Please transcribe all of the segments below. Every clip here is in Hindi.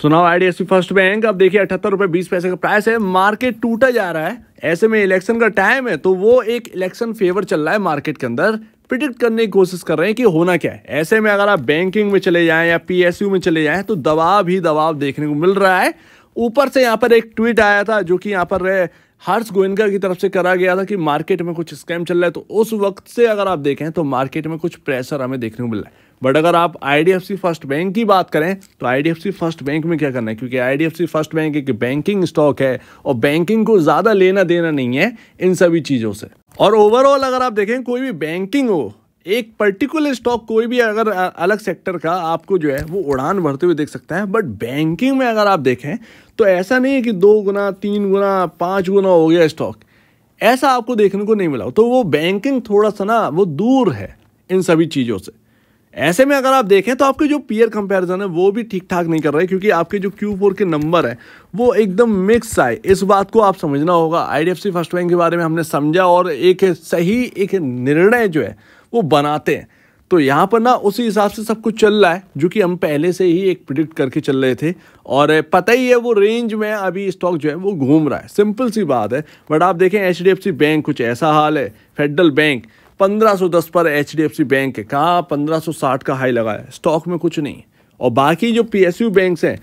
सुनाओ आईडीएसपी फर्स्ट बैंक अब देखिए अठहत्तर रुपये बीस पैसे का प्राइस है मार्केट टूटा जा रहा है ऐसे में इलेक्शन का टाइम है तो वो एक इलेक्शन फेवर चल रहा है मार्केट के अंदर प्रिडिक्ट करने की कोशिश कर रहे हैं कि होना क्या है ऐसे में अगर आप बैंकिंग में चले जाएं या पीएसयू में चले जाएं तो दबाव ही दबाव देखने को मिल रहा है ऊपर से यहाँ पर एक ट्वीट आया था जो कि यहाँ पर हर्ष गोयनका की तरफ से करा गया था कि मार्केट में कुछ स्कैम चल रहा है तो उस वक्त से अगर आप देखें तो मार्केट में कुछ प्रेशर हमें देखने को मिल रहा है बट अगर आप आई फर्स्ट बैंक की बात करें तो आई फर्स्ट बैंक में क्या करना है क्योंकि आई फर्स्ट बैंक एक बैंकिंग स्टॉक है और बैंकिंग को ज़्यादा लेना देना नहीं है इन सभी चीज़ों से और ओवरऑल अगर आप देखें कोई भी बैंकिंग हो एक पर्टिकुलर स्टॉक कोई भी अगर अलग सेक्टर का आपको जो है वो उड़ान भरते हुए देख सकता है बट बैंकिंग में अगर आप देखें तो ऐसा नहीं है कि दो गुना तीन गुना पाँच गुना हो गया स्टॉक ऐसा आपको देखने को नहीं मिला तो वो बैंकिंग थोड़ा सा ना वो दूर है इन सभी चीज़ों से ऐसे में अगर आप देखें तो आपके जो पीयर कंपैरिजन है वो भी ठीक ठाक नहीं कर रहे क्योंकि आपके जो Q4 के नंबर है वो एकदम मिक्स आए इस बात को आप समझना होगा सी फर्स्ट बैंक के बारे में हमने समझा और एक सही एक निर्णय जो है वो बनाते हैं तो यहाँ पर ना उसी हिसाब से सब कुछ चल रहा है जो कि हम पहले से ही एक प्रिडिक्ट करके चल रहे थे और पता ही है वो रेंज में अभी स्टॉक जो है वो घूम रहा है सिंपल सी बात है बट आप देखें एच बैंक कुछ ऐसा हाल है फेडरल बैंक 1510 पर एच बैंक है कहाँ 1560 का हाई लगा है स्टॉक में कुछ नहीं और बाकी जो पी एस हैं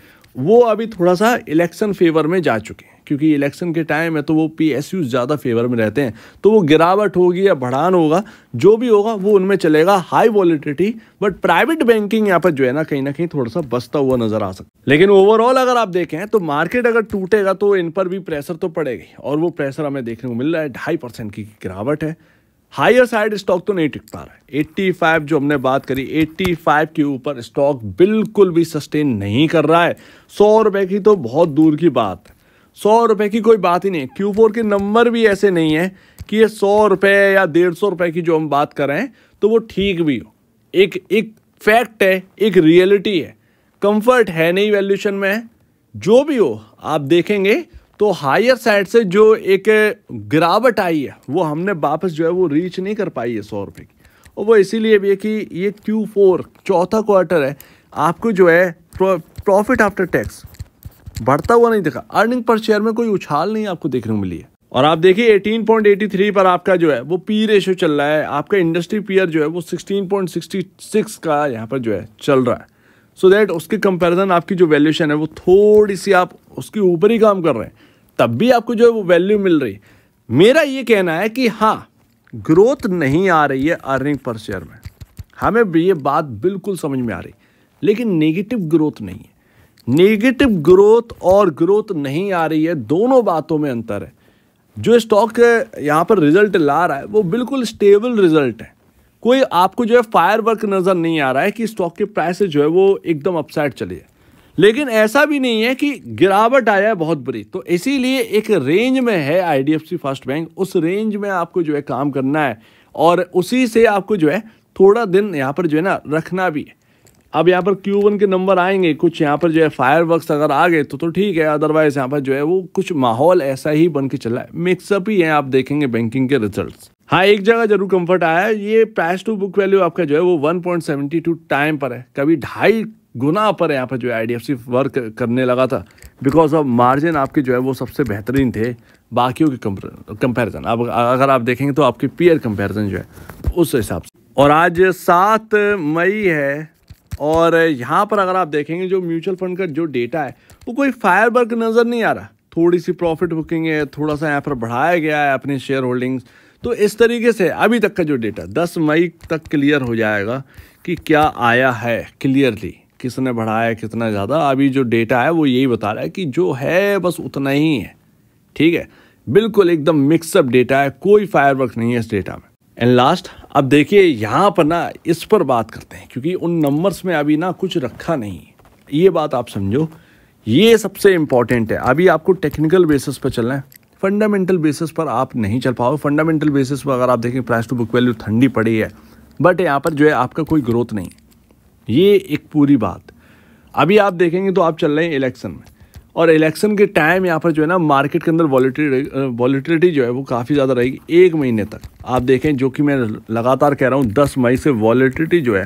वो अभी थोड़ा सा इलेक्शन फेवर में जा चुके हैं क्योंकि इलेक्शन के टाइम है तो वो पी एस ज़्यादा फेवर में रहते हैं तो वो गिरावट होगी या बढ़ान होगा जो भी होगा वो उनमें चलेगा high volatility but private banking यहाँ पर जो है ना कहीं ना कहीं थोड़ा सा बसता हुआ नजर आ सकता लेकिन ओवरऑल अगर आप देखें तो मार्केट अगर टूटेगा तो इन पर भी प्रेशर तो पड़ेगी और वो प्रेशर हमें देखने को मिल रहा है ढाई की गिरावट है हायर साइड स्टॉक तो नहीं टिक पा रहा है 85 जो हमने बात करी 85 के ऊपर स्टॉक बिल्कुल भी सस्टेन नहीं कर रहा है सौ रुपए की तो बहुत दूर की बात है सौ रुपए की कोई बात ही नहीं है क्यू फोर के नंबर भी ऐसे नहीं है कि ये सौ रुपये या डेढ़ सौ रुपए की जो हम बात कर रहे हैं तो वो ठीक भी हो एक एक फैक्ट है एक रियलिटी है कंफर्ट है नहीं वैल्यूशन में जो भी हो आप देखेंगे तो हायर साइड से जो एक गिरावट आई है वो हमने वापस जो है वो रीच नहीं कर पाई है सौ रुपये की और वो इसीलिए भी है कि ये Q4 चौथा क्वार्टर है आपको जो है प्रॉफिट आफ्टर टैक्स बढ़ता हुआ नहीं दिखा अर्निंग पर शेयर में कोई उछाल नहीं आपको देखने को मिली है और आप देखिए 18.83 पर आपका जो है वो पी रेशो चल रहा है आपका इंडस्ट्री पीयर जो है वो 16.66 का यहाँ पर जो है चल रहा है सो so दैट उसके कंपैरिजन आपकी जो वैल्यूशन है वो थोड़ी सी आप उसके ऊपर ही काम कर रहे हैं तब भी आपको जो है वो वैल्यू मिल रही मेरा ये कहना है कि हाँ ग्रोथ नहीं आ रही है अर्निंग पर शेयर में हमें भी ये बात बिल्कुल समझ में आ रही लेकिन नेगेटिव ग्रोथ नहीं है नेगेटिव ग्रोथ और ग्रोथ नहीं आ रही है दोनों बातों में अंतर है जो स्टॉक यहाँ पर रिजल्ट ला रहा है वो बिल्कुल स्टेबल रिजल्ट है कोई आपको जो है फायर वर्क नज़र नहीं आ रहा है कि स्टॉक के प्राइस जो है वो एकदम अपसाइड चले जाए लेकिन ऐसा भी नहीं है कि गिरावट आया है बहुत बुरी तो इसीलिए एक रेंज में है आईडीएफसी फर्स्ट बैंक उस रेंज में आपको जो है काम करना है और उसी से आपको जो है थोड़ा दिन यहाँ पर जो है ना रखना भी है अब यहाँ पर Q1 के नंबर आएंगे कुछ यहाँ पर जो है फायर वर्क अगर आ गए तो तो ठीक है अदरवाइज यहाँ पर जो है वो कुछ माहौल ऐसा ही बन के चला है मिक्सअप ही है आप देखेंगे बैंकिंग के रिजल्ट हाँ एक जगह जरूर कंफर्ट आया है ये प्राइस टू बुक वैल्यू आपका जो है वो 1.72 टाइम पर है कभी ढाई गुना पर यहाँ पर जो है आई वर्क करने लगा था बिकॉज ऑफ मार्जिन आपके जो है वो सबसे बेहतरीन थे बाकियों के कंपैरिजन अब अगर आप देखेंगे तो आपके पीयर कंपैरिजन जो है उस हिसाब से और आज सात मई है और यहाँ पर अगर आप देखेंगे जो म्यूचुअल फंड का जो डेटा है वो कोई फायर वर्क नज़र नहीं आ रहा थोड़ी सी प्रॉफिट बुकिंग है थोड़ा सा यहाँ पर बढ़ाया गया है अपनी शेयर होल्डिंग्स तो इस तरीके से अभी तक का जो डेटा 10 मई तक क्लियर हो जाएगा कि क्या आया है क्लियरली किसने बढ़ाया कितना ज़्यादा अभी जो डेटा है वो यही बता रहा है कि जो है बस उतना ही है ठीक है बिल्कुल एकदम मिक्सअप डेटा है कोई फायर नहीं है इस डेटा में एंड लास्ट अब देखिए यहाँ पर ना इस पर बात करते हैं क्योंकि उन नंबर्स में अभी ना कुछ रखा नहीं ये बात आप समझो ये सबसे इम्पॉर्टेंट है अभी आपको टेक्निकल बेसिस पर चलना है फंडामेंटल बेसिस पर आप नहीं चल पाओ फंडामेंटल बेसिस पर अगर आप देखें प्राइस टू बुक वैल्यू ठंडी पड़ी है बट यहाँ पर जो है आपका कोई ग्रोथ नहीं ये एक पूरी बात अभी आप देखेंगे तो आप चल रहे हैं इलेक्शन में और इलेक्शन के टाइम यहाँ पर जो है ना मार्केट के अंदर वॉलीटिलिटी वॉलीटिलिटी जो है वो काफ़ी ज़्यादा रहेगी एक महीने तक आप देखें जो कि मैं लगातार कह रहा हूँ दस मई से वॉलीटिलिटी जो है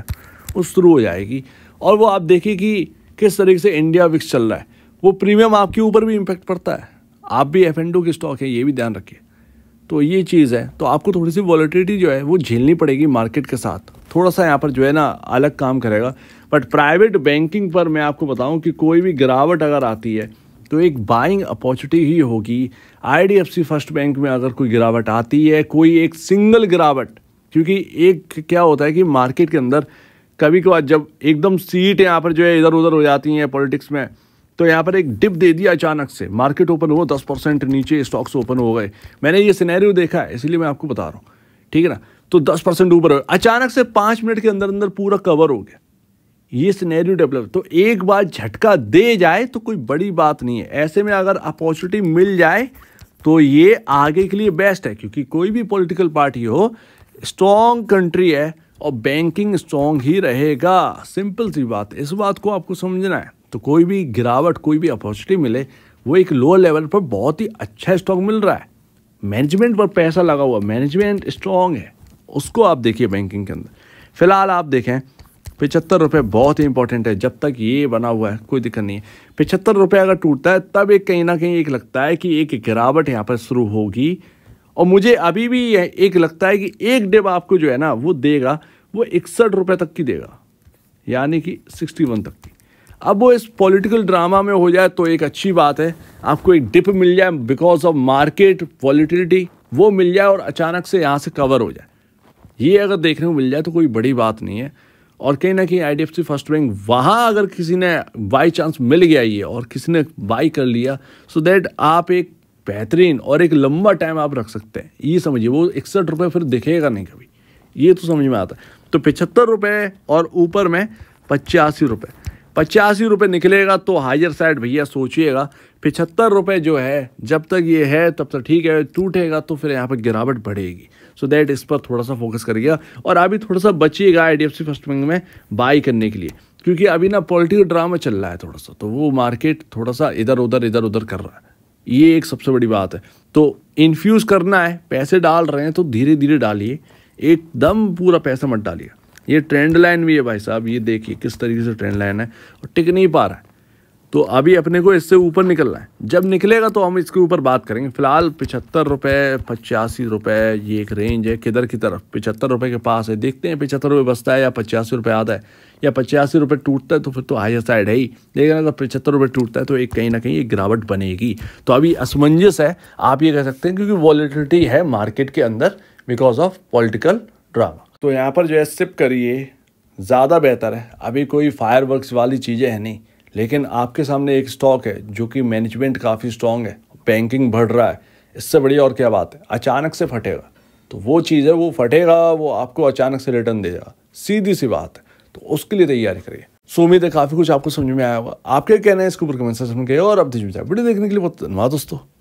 वो शुरू हो जाएगी और वो आप देखिए कि किस तरीके से इंडिया विक्स चल रहा है वो प्रीमियम आपके ऊपर भी इम्पेक्ट पड़ता है आप भी एफ की स्टॉक है ये भी ध्यान रखिए तो ये चीज़ है तो आपको थोड़ी सी वॉलिटिटी जो है वो झेलनी पड़ेगी मार्केट के साथ थोड़ा सा यहाँ पर जो है ना अलग काम करेगा बट प्राइवेट बैंकिंग पर मैं आपको बताऊँ कि कोई भी गिरावट अगर आती है तो एक बाइंग अपॉर्चुनिटी ही होगी आईडीएफसी फर्स्ट बैंक में अगर कोई गिरावट आती है कोई एक सिंगल गिरावट क्योंकि एक क्या होता है कि मार्केट के अंदर कभी कभार जब एकदम सीट यहाँ पर जो है इधर उधर हो जाती हैं पॉलिटिक्स में तो यहाँ पर एक डिप दे दिया अचानक से मार्केट ओपन हुआ दस परसेंट नीचे स्टॉक्स ओपन हो गए मैंने ये सिनेरियो देखा है इसलिए मैं आपको बता रहा हूँ ठीक है ना तो दस परसेंट ऊपर अचानक से पाँच मिनट के अंदर अंदर पूरा कवर हो गया ये सिनेरियो डेवलप तो एक बार झटका दे जाए तो कोई बड़ी बात नहीं है ऐसे में अगर अपॉर्चुनिटी मिल जाए तो ये आगे के लिए बेस्ट है क्योंकि कोई भी पॉलिटिकल पार्टी हो स्ट्रॉन्ग कंट्री है और बैंकिंग स्ट्रॉन्ग ही रहेगा सिंपल सी बात इस बात को आपको समझना है तो कोई भी गिरावट कोई भी अपॉर्चुनिटी मिले वो एक लोअर लेवल पर बहुत ही अच्छा स्टॉक मिल रहा है मैनेजमेंट पर पैसा लगा हुआ मैनेजमेंट स्ट्रॉन्ग है उसको आप देखिए बैंकिंग के अंदर फिलहाल आप देखें पिचहत्तर रुपये बहुत ही इंपॉर्टेंट है जब तक ये बना हुआ है कोई दिक्कत नहीं है पिछहत्तर रुपये अगर टूटता है तब एक कहीं ना कहीं एक लगता है कि एक गिरावट यहाँ पर शुरू होगी और मुझे अभी भी एक लगता है कि एक डिब आपको जो है ना वो देगा वो इकसठ रुपये तक की देगा यानी कि सिक्सटी वन तक की अब वो इस पॉलिटिकल ड्रामा में हो जाए तो एक अच्छी बात है आपको एक डिप मिल जाए बिकॉज ऑफ मार्केट पॉलिटिलिटी वो मिल जाए और अचानक से यहाँ से कवर हो जाए ये अगर देखने को मिल जाए तो कोई बड़ी बात नहीं है और कहीं ना कहीं आई फर्स्ट बैंक वहाँ अगर किसी ने बाई चांस मिल गया ये और किसी ने बाई कर लिया सो so दैट आप एक बेहतरीन और एक लंबा टाइम आप रख सकते हैं ये समझिए वो इकसठ रुपये फिर दिखेगा नहीं कभी ये तो समझ में आता है तो पचहत्तर रुपये और ऊपर में पचासी रुपये पचासी रुपये निकलेगा तो हाइजर साइड भैया सोचिएगा पिछहत्तर रुपये जो है जब तक ये है तब तक ठीक है टूटेगा तो फिर यहाँ पर गिरावट बढ़ेगी सो दैट इस पर थोड़ा सा फोकस करिएगा और अभी थोड़ा सा बचिएगा आई डी फर्स्ट बैंक में बाई करने के लिए क्योंकि अभी ना पॉलिटिकल ड्रामा चल रहा है थोड़ा सा तो वो मार्केट थोड़ा सा इधर उधर इधर उधर कर रहा है ये एक सबसे बड़ी बात है तो इन्फ्यूज़ करना है पैसे डाल रहे हैं तो धीरे धीरे डालिए एकदम पूरा पैसा मत डालिए ये ट्रेंड लाइन भी है भाई साहब ये देखिए किस तरीके से ट्रेंड लाइन है और टिक नहीं पा रहा है तो अभी अपने को इससे ऊपर निकलना है जब निकलेगा तो हम इसके ऊपर बात करेंगे फिलहाल पिछहत्तर रुपये पचासी रुपये ये एक रेंज है किधर की तरफ पिछहत्तर रुपये के पास है देखते हैं पिछहत्तर रुपये बसता है या पचासी रुपये आता है या पचासी रुपये टूटता है तो फिर तो हायर साइड है ही लेकिन अगर पचहत्तर रुपये टूटता है तो एक कहीं ना कहीं एक गिरावट बनेगी तो अभी असमंजस है आप ये कह सकते हैं क्योंकि वॉलीटिलिटी है मार्केट के अंदर बिकॉज ऑफ पॉलिटिकल ड्रामा तो यहाँ पर जो है सिप करिए ज़्यादा बेहतर है अभी कोई फायर वाली चीज़ें हैं नहीं लेकिन आपके सामने एक स्टॉक है जो कि मैनेजमेंट काफ़ी स्ट्रॉन्ग है बैंकिंग बढ़ रहा है इससे बड़ी और क्या बात है अचानक से फटेगा तो वो चीज़ है वो फटेगा वो आपको अचानक से रिटर्न दे जाएगा सीधी सी बात है तो उसके लिए तैयारी करिए सो उम्मीद है काफ़ी कुछ आपको समझ में आया होगा आपके कहना है इसके ऊपर कमेंट सेक्शन में और आप दीजिए वीडियो देखने के लिए बहुत धन्यवाद दोस्तों